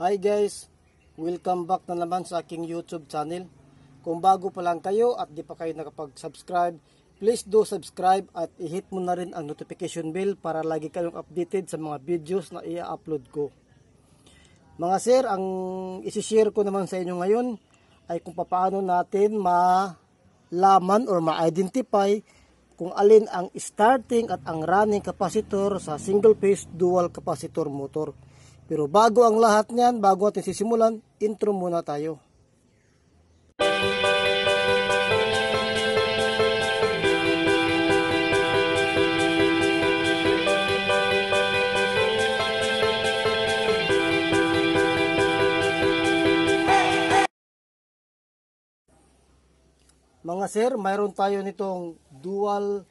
Hi guys, welcome back na naman sa aking YouTube channel. Kung bago pa lang kayo at di pa kayo nakapag-subscribe, please do subscribe at i-hit mo na rin ang notification bell para lagi kayong updated sa mga videos na i-upload ko. Mga sir, ang isi-share ko naman sa inyo ngayon ay kung paano natin malaman or ma-identify kung alin ang starting at ang running capacitor sa single phase dual capacitor motor. Pero bago ang lahat niyan, bago natin sisimulan, intro muna tayo. Mga sir, mayroon tayo nitong dual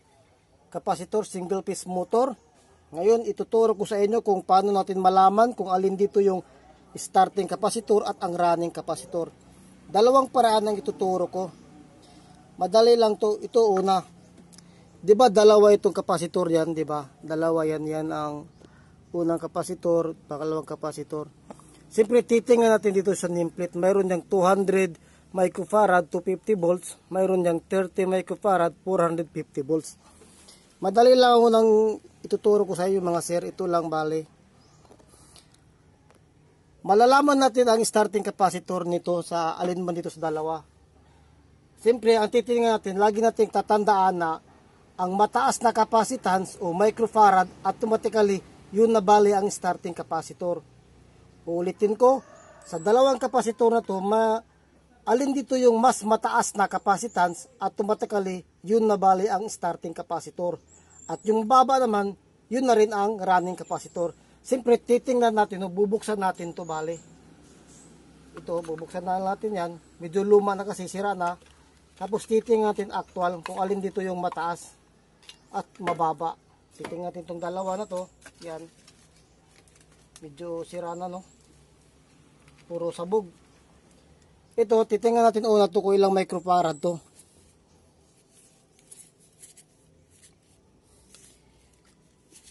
capacitor single phase motor ngayon, ituturo ko sa inyo kung paano natin malaman kung alin dito yung starting capacitor at ang running capacitor. Dalawang paraan ang ituturo ko. Madali lang to. Ito una. 'Di ba dalawa itong capacitor 'yan, 'di ba? Dalawa 'yan 'yan ang unang capacitor, pangalawang capacitor. Siyempre titingnan natin dito sa nameplate. Mayroon yang 200 microfarad 250 volts, mayroon yang 30 microfarad 450 volts. Madali lang ako nang ituturo ko sa inyo mga sir. Ito lang bali. Malalaman natin ang starting capacitor nito sa alin man dito sa dalawa. Siyempre, ang titingnan natin, lagi nating tatandaan na ang mataas na capacitance o microfarad automatically yun na bali ang starting capacitor. Uulitin ko, sa dalawang capacitor na to, ma, alin dito yung mas mataas na capacitance automatically yun na bali ang starting capacitor. At yung baba naman, yun na rin ang running capacitor. Siyempre, titingnan natin, bubuksan natin to bali. Ito, bubuksan na natin yan. Medyo luma na kasi, sira na. Tapos titingnan natin actual kung alin dito yung mataas at mababa. Titingnan natin tong dalawa na to. Yan. Medyo sira na, no? Puro sabog. Ito, titingnan natin una to kung ilang microfarad to.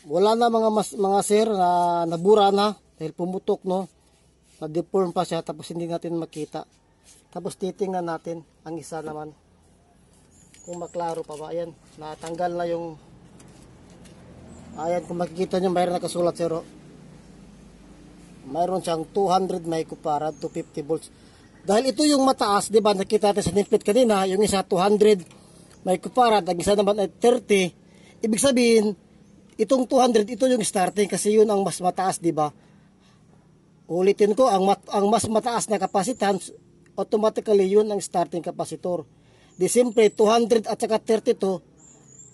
wala na mga mas, mga sir na nabura na dahil pumutok no na-deform pa siya tapos hindi natin makita tapos titingnan natin ang isa naman kung maklaro pa ba ayan natanggal na yung ayan kung makikita nyo mayroon nakasulat sir oh. mayroon siyang 200 microfarad 250 volts dahil ito yung mataas di ba nakita natin sa nipit kanina yung isa 200 microfarad ang isa naman ay 30 ibig sabihin Itong 200, ito yung starting kasi yun ang mas mataas, di ba? Ulitin ko, ang, mat, ang mas mataas na capacitance, automatically yun ang starting capacitor. Di siyempre, 200 at saka 32,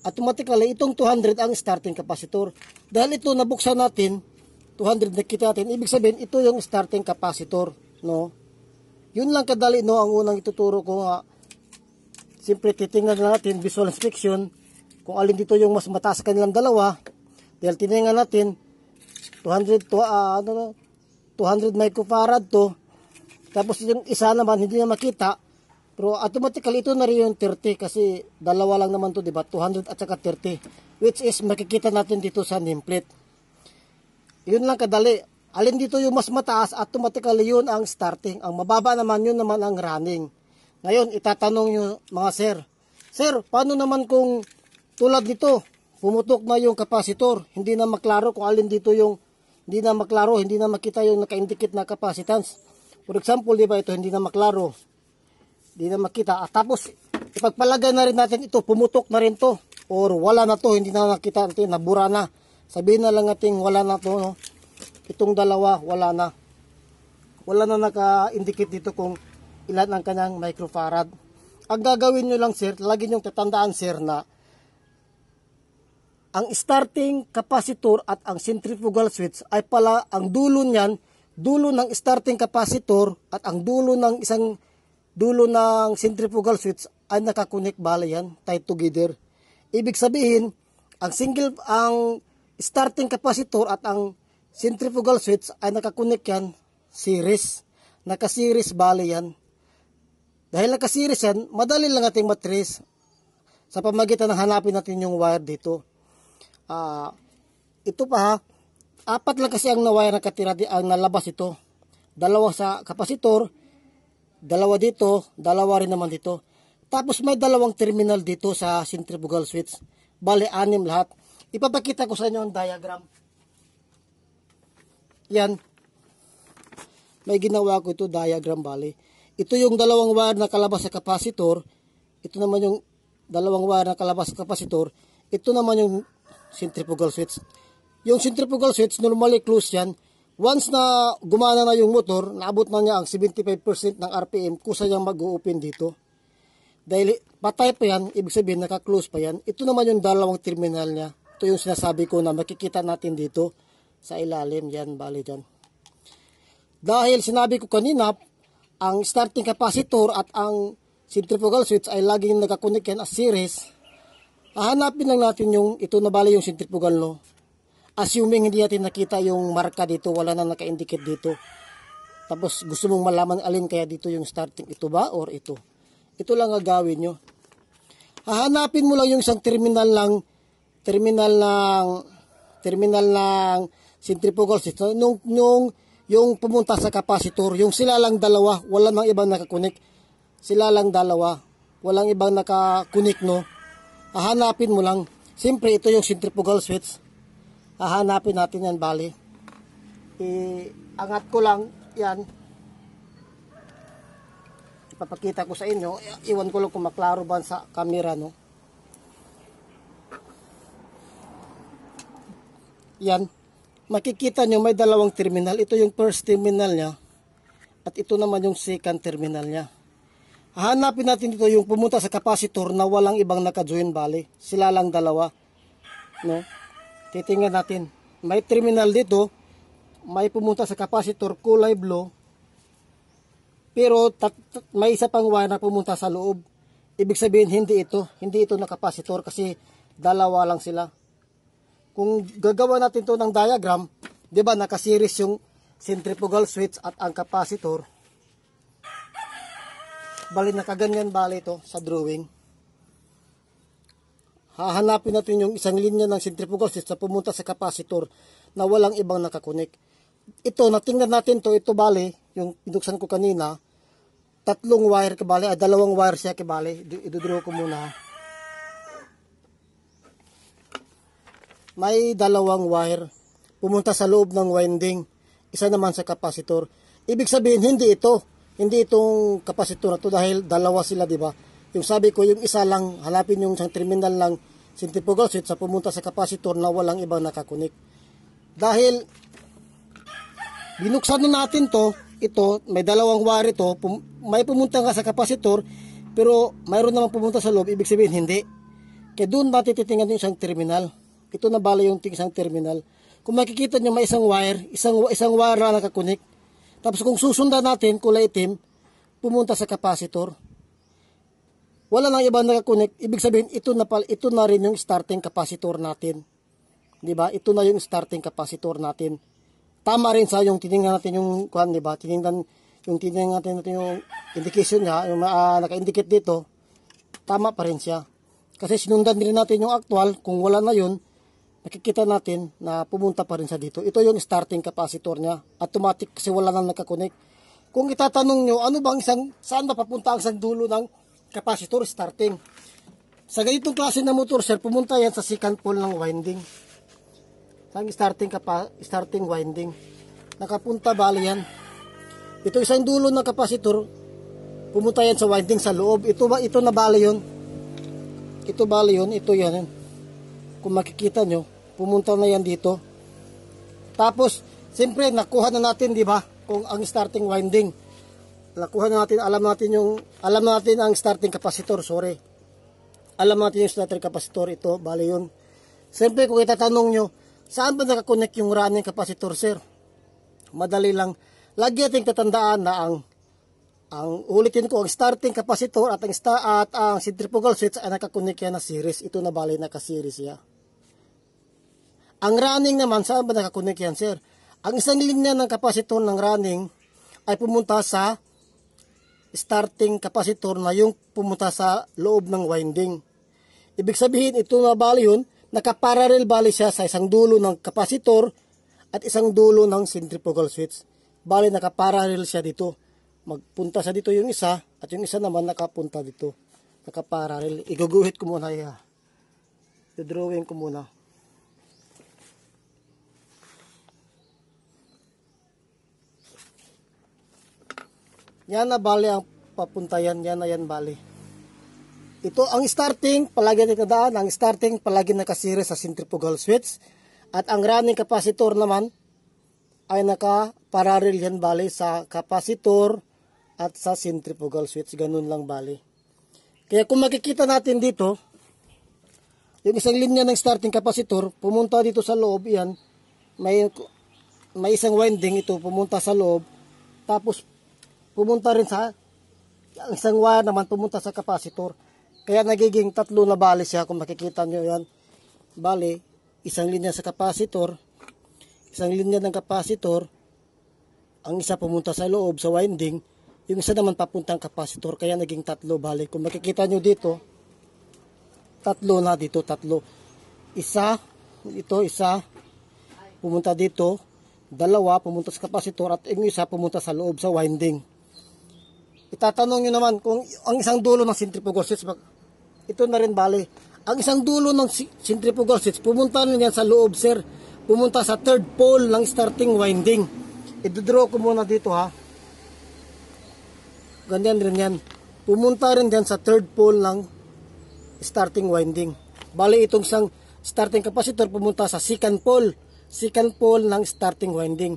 automatically itong 200 ang starting capacitor. Dahil ito nabuksan natin, 200 nakita natin, ibig sabihin ito yung starting capacitor, no? Yun lang kadali, no, ang unang ituturo ko ha. Siyempre, titingnan na natin visual inspection kung alin dito yung mas mataas kanilang dalawa dahil tiningan natin, 200, to, uh, ano, 200 microfarad to. Tapos yung isa naman, hindi na makita. Pero automatically, ito na rin yung 30 kasi dalawa lang naman to, di ba? 200 at saka 30. Which is, makikita natin dito sa nameplate. Yun lang kadali. Alin dito yung mas mataas, automatically yun ang starting. Ang mababa naman, yun naman ang running. Ngayon, itatanong nyo mga sir, Sir, paano naman kung tulad nito, pumutok na yung kapasitor, hindi na maklaro kung alin dito yung, hindi na maklaro, hindi na makita yung naka-indicate na capacitance. For example, di ba ito, hindi na maklaro, hindi na makita. At tapos, ipagpalagay na rin natin ito, pumutok na rin to, or wala na to, hindi na nakita natin, nabura na. Sabihin na lang natin, wala na to, no? itong dalawa, wala na. Wala na naka-indicate dito kung ilan ang kanyang microfarad. Ang gagawin nyo lang sir, lagi nyong tatandaan sir na ang starting capacitor at ang centrifugal switch ay pala ang dulo niyan, dulo ng starting capacitor at ang dulo ng isang dulo ng centrifugal switch ay nakakonek bala yan, tied together. Ibig sabihin, ang single ang starting capacitor at ang centrifugal switch ay nakakonek yan series. Naka-series bala yan. Dahil naka yan, madali lang ating matrace sa pamagitan ng hanapin natin yung wire dito. Uh, ito pa ha, apat lang kasi ang nawire na katira di, ang ah, nalabas ito. Dalawa sa kapasitor, dalawa dito, dalawa rin naman dito. Tapos may dalawang terminal dito sa centrifugal switch. Bale, anim lahat. Ipapakita ko sa inyo ang diagram. Yan. May ginawa ko ito, diagram bale. Ito yung dalawang wire na kalabas sa kapasitor. Ito naman yung dalawang wire na kalabas sa kapasitor. Ito naman yung centrifugal switch. Yung centrifugal switch, normally close yan. Once na gumana na yung motor, naabot na niya ang 75% ng RPM, kusa niyang mag-open dito. Dahil patay pa yan, ibig sabihin naka-close pa yan. Ito naman yung dalawang terminal niya. Ito yung sinasabi ko na makikita natin dito sa ilalim. Yan, bali dyan. Dahil sinabi ko kanina, ang starting capacitor at ang centrifugal switch ay laging nagkakonek yan as series Hanapin lang natin yung, ito na bali yung centrifugal, no? Assuming hindi natin nakita yung marka dito, wala na naka-indicate dito. Tapos gusto mong malaman alin kaya dito yung starting, ito ba or ito? Ito lang gagawin nyo. Hahanapin mo lang yung isang terminal lang, terminal lang, terminal lang centrifugal system. Nung, nung, yung pumunta sa capacitor, yung sila lang dalawa, wala nang ibang nakakunik. Sila lang dalawa, walang ibang nakakunik, no? hahanapin mo lang. Siyempre, ito yung centrifugal switch. Hahanapin natin yan, bali. Iangat ko lang, yan. Ipapakita ko sa inyo. Iwan ko lang kung maklaro ba sa camera, no? Yan. Makikita nyo, may dalawang terminal. Ito yung first terminal niya. At ito naman yung second terminal niya. Hanapin natin dito yung pumunta sa kapasitor na walang ibang naka-join bali. Sila lang dalawa. No? Titingnan natin. May terminal dito. May pumunta sa kapasitor kulay blue. Pero may isa pang wire na pumunta sa loob. Ibig sabihin hindi ito. Hindi ito na kapasitor kasi dalawa lang sila. Kung gagawa natin to ng diagram, 'di ba naka yung centrifugal switch at ang kapasitor Bali, nakaganyan bali ito sa drawing. Hahanapin natin yung isang linya ng centrifugal system pumunta sa capacitor na walang ibang nakakunik. Ito, natingnan natin to ito bali, yung pinuksan ko kanina, tatlong wire kabali, ah, dalawang wire siya kabali. Idodraw ko muna. May dalawang wire pumunta sa loob ng winding. Isa naman sa capacitor. Ibig sabihin, hindi ito hindi itong kapasitor na to dahil dalawa sila, di ba? Yung sabi ko, yung isa lang, halapin yung isang terminal lang, centrifugal switch sa pumunta sa kapasitor na walang ibang nakakunik. Dahil binuksan na natin to, ito, may dalawang wire to, pum may pumunta nga sa kapasitor, pero mayroon naman pumunta sa loob, ibig sabihin hindi. Kaya doon ba tititingnan yung isang terminal? Ito na bala yung isang terminal. Kung makikita nyo may isang wire, isang, isang wire na nakakunik, tapos kung susundan natin kulay itim, pumunta sa capacitor. Wala nang iba nakakonect. Ibig sabihin, ito na, pala, ito na rin yung starting capacitor natin. ba diba? Ito na yung starting capacitor natin. Tama rin sa yung tiningnan natin yung, kuhan, ba diba? Tiningnan, yung tiningnan natin, natin yung indication niya, yung uh, naka-indicate dito, tama pa rin siya. Kasi sinundan din natin yung actual, kung wala na yun, nakikita natin na pumunta pa rin sa dito. Ito yung starting capacitor niya. Automatic kasi wala nang nakakonek. Kung itatanong nyo, ano bang isang, saan mapapunta ang isang dulo ng capacitor starting? Sa ganitong klase ng motor, sir, pumunta yan sa second pole ng winding. Ang starting, kapa, starting winding. Nakapunta bali yan. Ito isang dulo ng capacitor, pumunta yan sa winding sa loob. Ito, ito na bali yun. Ito bali yun, ito yan. Kung makikita nyo, pumunta na yan dito. Tapos, siyempre, nakuha na natin, di ba, kung ang starting winding. Nakuha na natin, alam natin yung, alam natin ang starting capacitor, sorry. Alam natin yung starting capacitor, ito, bali yun. Siyempre, kung itatanong nyo, saan ba nakakonect yung running capacitor, sir? Madali lang. Lagi ating tatandaan na ang ang ulitin ko, ang starting capacitor at ang, sta, at ang centrifugal switch ay nakakonect yan na series. Ito na bali naka-series ya. Yeah. Ang running naman, saan ba nakakunik yan, sir? Ang isang linya ng kapasitor ng running ay pumunta sa starting kapasitor na yung pumunta sa loob ng winding. Ibig sabihin, ito na bali yun, nakaparallel bali siya sa isang dulo ng kapasitor at isang dulo ng centrifugal switch. Bali, nakaparallel siya dito. Magpunta sa dito yung isa at yung isa naman nakapunta dito. Nakaparallel. Iguguhit ko muna. Yeah. Drawing ko muna. Yan na bali ang papuntayan. Yan na yan bali. Ito ang starting, palagi natin Ang starting, palagi nakasire sa centrifugal switch. At ang running capacitor naman ay naka parallel yan bali sa capacitor at sa centrifugal switch. Ganun lang bali. Kaya kung makikita natin dito, yung isang linya ng starting capacitor, pumunta dito sa loob yan, may, may isang winding ito, pumunta sa loob, tapos pumunta rin sa isang wire naman pumunta sa capacitor. Kaya nagiging tatlo na bali siya kung makikita nyo yan. Bali, isang linya sa capacitor, isang linya ng capacitor, ang isa pumunta sa loob sa winding, yung isa naman papuntang capacitor kaya naging tatlo bali. Kung makikita nyo dito, tatlo na dito, tatlo. Isa, ito isa, pumunta dito, dalawa pumunta sa capacitor at yung isa pumunta sa loob sa winding. Itatanong nyo naman kung ang isang dulo ng centrifugal sets, ito na rin bali. Ang isang dulo ng centrifugal sets, pumunta na yan sa loob, sir. Pumunta sa third pole ng starting winding. Idodraw ko muna dito, ha. Ganyan rin yan. Pumunta rin dyan sa third pole ng starting winding. Bali, itong isang starting capacitor pumunta sa second pole. Second pole ng starting winding.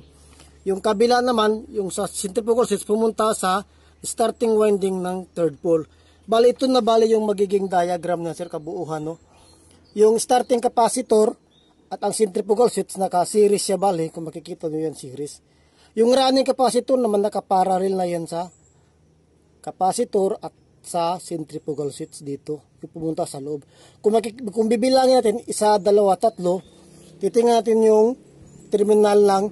Yung kabila naman, yung sa centrifugal sets, pumunta sa starting winding ng third pole. Bali, ito na bali yung magiging diagram ng sir kabuuhan. No? Yung starting capacitor at ang centrifugal switch naka-series siya bali. Kung makikita nyo yan, series. Yung running capacitor naman naka-parallel na yan sa capacitor at sa centrifugal switch dito. Yung pumunta sa loob. Kung, kung bibilangin natin, isa, dalawa, tatlo, titingnan natin yung terminal lang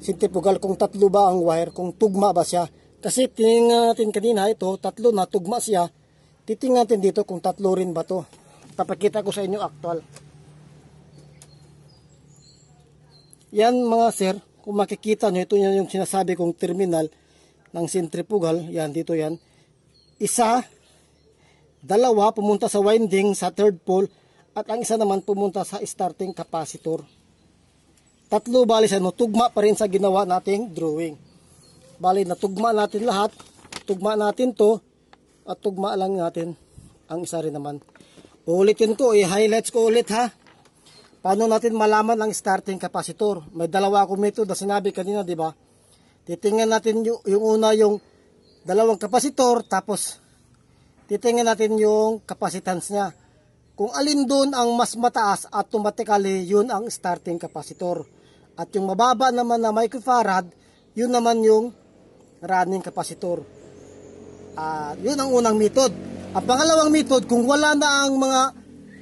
centrifugal kung tatlo ba ang wire, kung tugma ba siya. Kasi tingnan natin kanina ito, tatlo na tugma siya. Titingnan natin dito kung tatlo rin ba to. Papakita ko sa inyo actual. Yan mga sir, kung makikita nyo, ito yan yung sinasabi kong terminal ng centrifugal. Yan, dito yan. Isa, dalawa pumunta sa winding sa third pole at ang isa naman pumunta sa starting capacitor. Tatlo bali sa no, tugma pa rin sa ginawa nating drawing. Bali, natugma natin lahat. Tugma natin to. At tugma lang natin ang isa rin naman. Ulitin ko, i-highlights eh. ko ulit ha. Paano natin malaman ang starting capacitor? May dalawa akong method na sinabi kanina, di ba? Titingnan natin yung, una yung dalawang capacitor, tapos titingnan natin yung capacitance niya. Kung alin doon ang mas mataas, automatically yun ang starting capacitor. At yung mababa naman na microfarad, yun naman yung running capacitor. Uh, ah, yun ang unang method. Ang pangalawang method, kung wala na ang mga,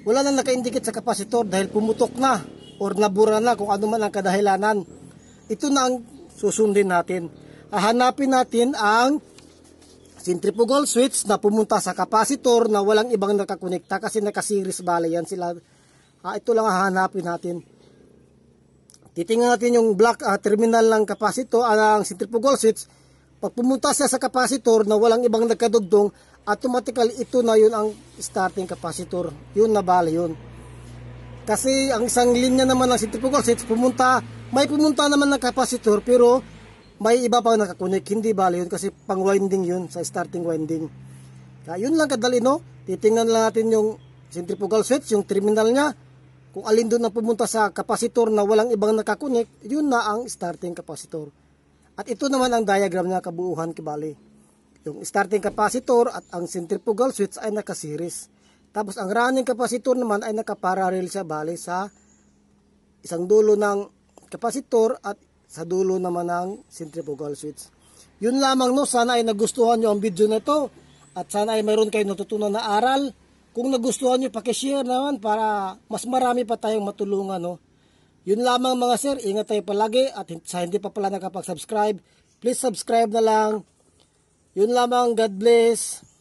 wala na naka sa capacitor dahil pumutok na or nabura na kung ano man ang kadahilanan, ito na ang susundin natin. Hahanapin natin ang centrifugal switch na pumunta sa capacitor na walang ibang nakakonekta kasi nakaseries bala yan sila. Ah, ito lang hahanapin natin. Titingnan natin yung black uh, terminal ng capacitor, uh, ah, ang centrifugal switch pag pumunta siya sa kapasitor na walang ibang nagkadugtong, automatically ito na yun ang starting capacitor. Yun na bale yun. Kasi ang isang linya naman ng centrifugal set, pumunta, may pumunta naman ng capacitor pero may iba pa nakakunik. Hindi bale yun kasi pang winding yun sa starting winding. Kaya yun lang kadali no. Titingnan lang natin yung centrifugal switch, yung terminal niya. Kung alin doon na pumunta sa capacitor na walang ibang nakakunik, yun na ang starting capacitor. At ito naman ang diagram na kabuuhan kibali. Yung starting capacitor at ang centrifugal switch ay nakaseries. Tapos ang running capacitor naman ay nakaparallel sa bali sa isang dulo ng capacitor at sa dulo naman ng centrifugal switch. Yun lamang no, sana ay nagustuhan nyo ang video na ito at sana ay mayroon kayo natutunan na aral. Kung nagustuhan nyo, pakishare naman para mas marami pa tayong matulungan. No? Yun lamang mga sir, ingat tayo palagi at sa hindi pa pala nakapag-subscribe, please subscribe na lang. Yun lamang, God bless.